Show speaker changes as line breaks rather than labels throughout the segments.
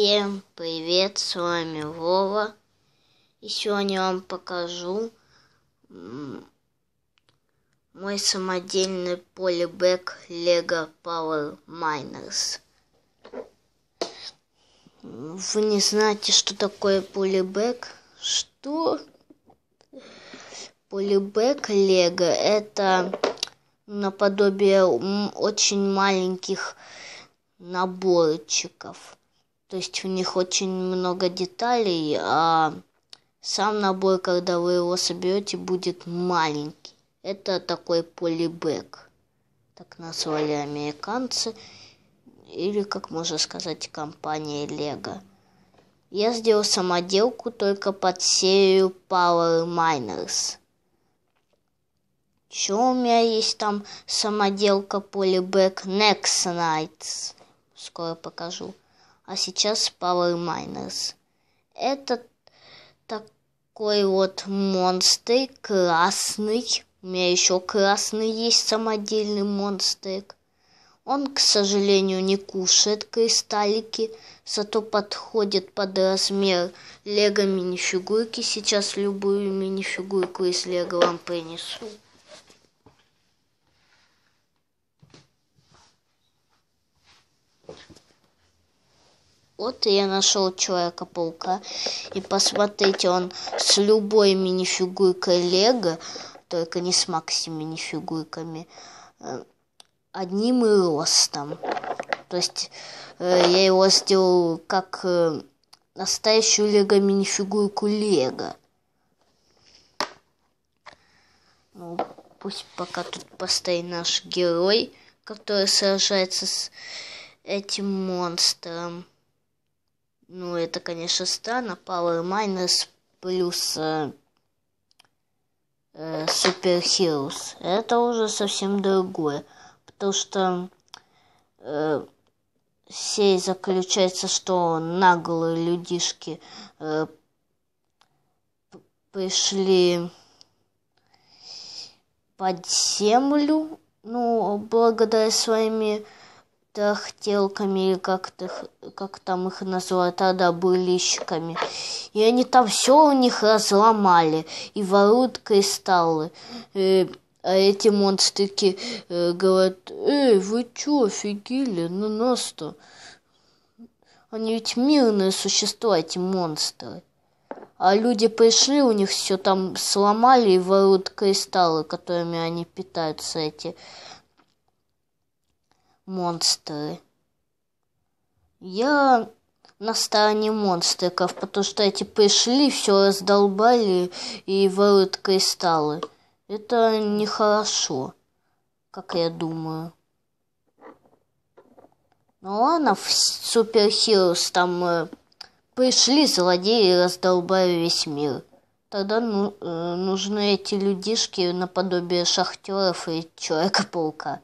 Всем привет, с вами Вова. И сегодня я вам покажу мой самодельный полибэк Лего Power Miners. Вы не знаете, что такое полибэк? Что? Полибэк Лего? это наподобие очень маленьких наборчиков то есть у них очень много деталей, а сам набор, когда вы его соберете, будет маленький. Это такой полибэк. Так назвали американцы. Или, как можно сказать, компания Лего. Я сделал самоделку только под серию Power Miners. Еще у меня есть там самоделка полибэк Next Nights. Скоро покажу а сейчас Power Miners. Это такой вот монстрик красный. У меня еще красный есть самодельный монстрик. Он, к сожалению, не кушает кристаллики, зато подходит под размер лего минифигурки. Сейчас любую минифигурку из лего вам принесу. Вот я нашел Человека-паука. И посмотрите, он с любой минифигуркой Лего, только не с Макси минифигурками, э, одним и ростом. То есть э, я его сделал как э, настоящую Лего минифигурку Лего. Ну, пусть пока тут постоит наш герой, который сражается с этим монстром. Ну, это, конечно, странно. Power Minus плюс э, э, Super Heroes. Это уже совсем другое. Потому что э, сей заключается, что наглые людишки э, пришли под землю, ну, благодаря своими тарахтелками, как, как там их называют, тогда былищиками. И они там все у них разломали, и воруют кристаллы. И, э, а эти монстрики э, говорят, «Эй, вы чё, офигели? Ну нас-то...» Они ведь мирные существа, эти монстры. А люди пришли, у них все там сломали и воруют кристаллы, которыми они питаются, эти монстры. Я на стороне монстриков, потому что эти пришли, все раздолбали и воруют кристаллы. Это нехорошо, как я думаю. Ну ладно, в Супер Хирос там э, пришли злодеи и раздолбали весь мир. Тогда ну, э, нужны эти людишки наподобие шахтеров и Человека-паука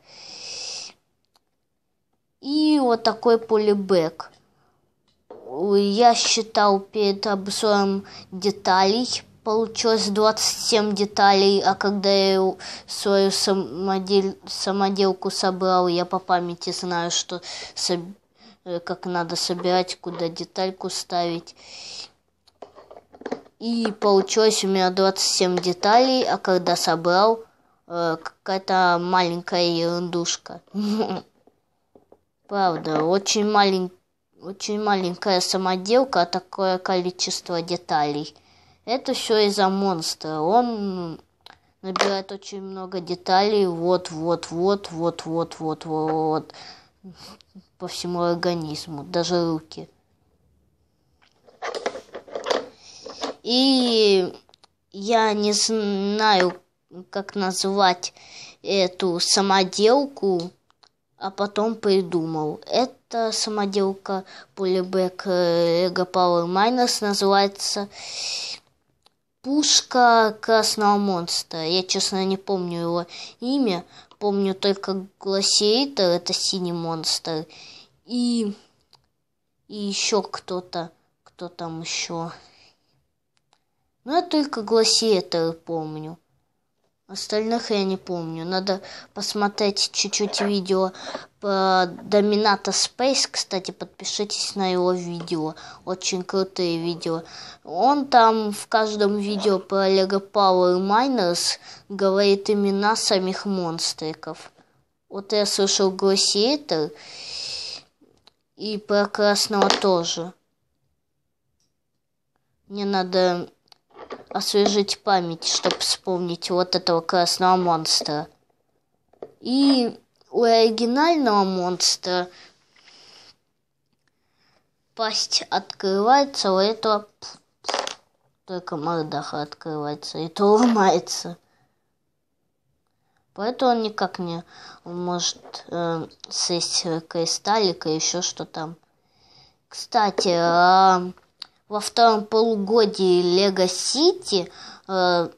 и вот такой полибэк. Я считал перед обзором деталей, получилось 27 деталей, а когда я свою самодел... самоделку собрал, я по памяти знаю, что соб... Э, как надо собирать, куда детальку ставить. И получилось у меня 27 деталей, а когда собрал, э, какая-то маленькая ерундушка. Правда, очень, малень... очень маленькая самоделка, а такое количество деталей. Это все из-за монстра. Он набирает очень много деталей. Вот, вот, вот, вот, вот, вот, вот. По всему организму, даже руки. И я не знаю, как назвать эту самоделку а потом придумал. Это самоделка полибэк Лего Power Minus называется Пушка Красного Монстра. Я, честно, не помню его имя. Помню только Глассиэйтер, это синий монстр. И, и еще кто-то, кто там еще. ну я только Глассиэйтер помню. Остальных я не помню. Надо посмотреть чуть-чуть видео по Доминато Space. Кстати, подпишитесь на его видео. Очень крутые видео. Он там в каждом видео про Lego Power Miners говорит имена самих монстриков. Вот я слышал Глассиэтер и про Красного тоже. Мне надо освежить память, чтобы вспомнить вот этого красного монстра. И у оригинального монстра пасть открывается, у этого только мордаха открывается, и то ломается. Поэтому он никак не может э, сесть кристаллик и еще что там. Кстати, э, во втором полугодии Лего Сити э,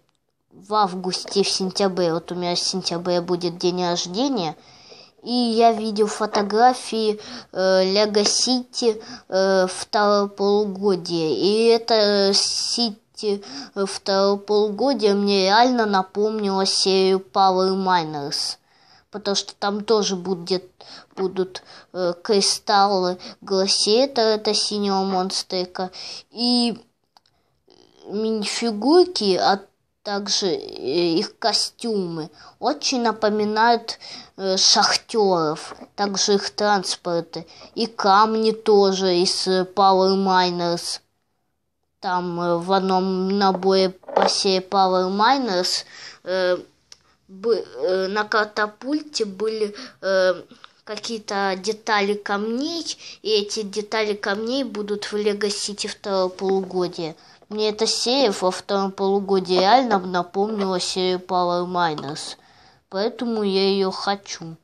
в августе, в сентябре, вот у меня в сентябре будет день рождения, и я видел фотографии Лего э, Сити э, второго полугодия, и это Сити э, второго полугодия мне реально напомнило серию Power Miners потому что там тоже будет, будут э, кристаллы гласета, это синего монстейка, и минифигурки, а также э, их костюмы очень напоминают э, шахтеров, также их транспорты, и камни тоже из э, Power Miners. Там э, в одном наборе по серии Power Miners э, Э, на катапульте были э, какие-то детали камней, и эти детали камней будут в Лего Сити второго полугодия. Мне эта серия во втором полугодии реально напомнила серию Power Miners, поэтому я ее хочу.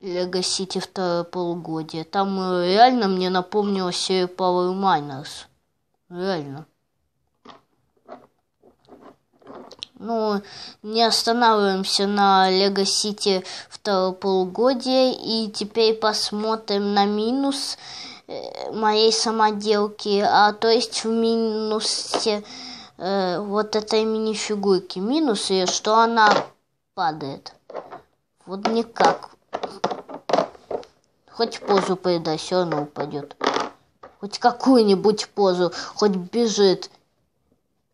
Лего Сити второе полугодие. Там э, реально мне напомнила серию Power Miners. Реально. Ну, не останавливаемся на Лего Сити второго полугодие и теперь посмотрим на минус э, моей самоделки, а то есть в минусе э, вот этой мини-фигурки. Минус ее, что она падает. Вот никак. Хоть позу поедай, все а равно упадет. Хоть какую-нибудь позу, хоть бежит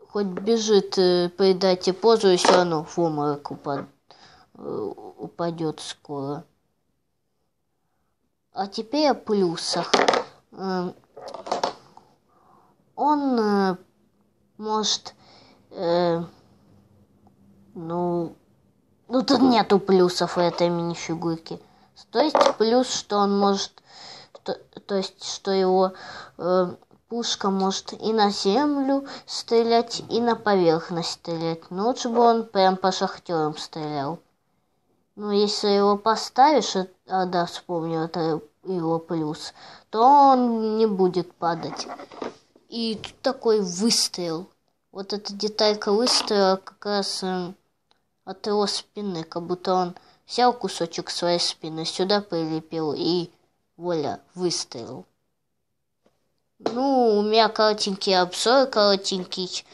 хоть бежит, э, передайте позу, и все равно в уморок упад... Э, упадет скоро. А теперь о плюсах. Он э, может... Э, ну... Ну тут нету плюсов у этой мини-фигурки. То есть плюс, что он может... То, то есть, что его... Э, Пушка может и на землю стрелять, и на поверхность стрелять. Но ну, лучше бы он прям по шахтерам стрелял. но ну, если его поставишь, э, а, да, вспомнил, это его плюс, то он не будет падать. И тут такой выстрел. Вот эта деталька выстрела как раз э, от его спины, как будто он взял кусочек своей спины, сюда прилепил и, воля, выстрел. Ну, у меня коротенький обзор, коротенький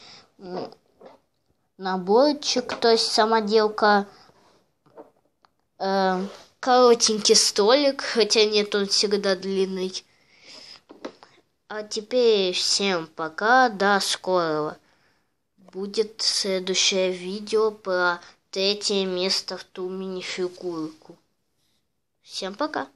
наборчик, то есть самоделка. Э, эм, коротенький столик, хотя нет, он всегда длинный. А теперь всем пока, до скорого. Будет следующее видео про третье место в ту мини-фигурку. Всем пока.